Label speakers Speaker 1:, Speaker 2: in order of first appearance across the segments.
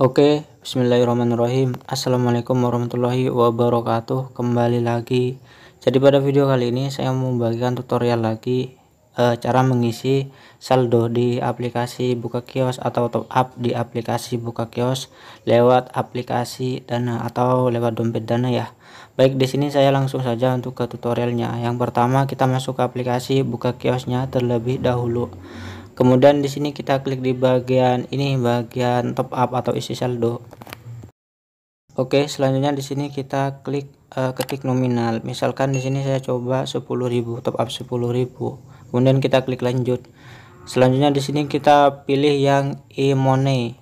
Speaker 1: Oke, bismillahirrahmanirrahim. Assalamualaikum warahmatullahi wabarakatuh. Kembali lagi. Jadi pada video kali ini saya mau membagikan tutorial lagi e, cara mengisi saldo di aplikasi Buka Kios atau top up di aplikasi Buka Kios lewat aplikasi Dana atau lewat dompet Dana ya. Baik, di sini saya langsung saja untuk ke tutorialnya. Yang pertama kita masuk ke aplikasi Buka Kiosnya terlebih dahulu kemudian di sini kita klik di bagian ini bagian top up atau isi saldo Oke selanjutnya di sini kita klik uh, ketik nominal misalkan di sini saya coba 10.000 top up 10.000 kemudian kita klik lanjut selanjutnya di sini kita pilih yang e-money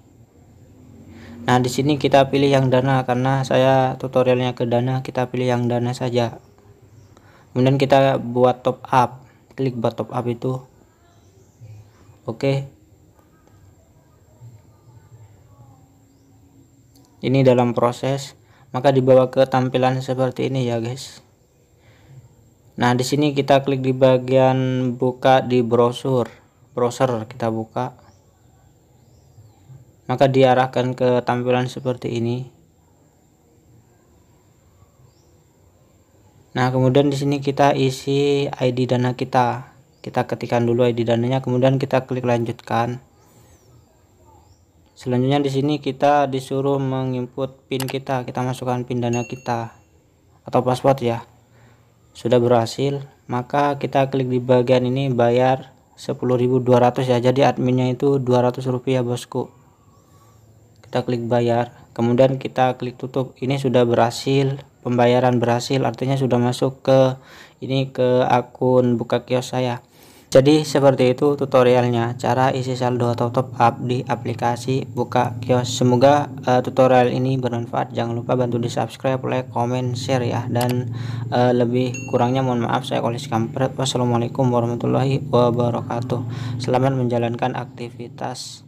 Speaker 1: nah di sini kita pilih yang dana karena saya tutorialnya ke dana kita pilih yang dana saja kemudian kita buat top up klik buat top up itu Oke. Ini dalam proses, maka dibawa ke tampilan seperti ini ya, guys. Nah, di sini kita klik di bagian buka di browser, Browser kita buka. Maka diarahkan ke tampilan seperti ini. Nah, kemudian di sini kita isi ID dana kita kita ketikkan dulu ID dananya kemudian kita klik lanjutkan selanjutnya di sini kita disuruh menginput pin kita kita masukkan pin dana kita atau password ya sudah berhasil maka kita klik di bagian ini bayar 10.200 ya jadi adminnya itu 200 rupiah bosku kita klik bayar kemudian kita klik tutup ini sudah berhasil pembayaran berhasil artinya sudah masuk ke ini ke akun buka kios saya jadi seperti itu tutorialnya cara isi saldo atau top up di aplikasi buka kios. Semoga uh, tutorial ini bermanfaat. Jangan lupa bantu di subscribe, like, comment, share ya. Dan uh, lebih kurangnya mohon maaf saya Kolis Kampret. Wassalamualaikum warahmatullahi wabarakatuh. Selamat menjalankan aktivitas.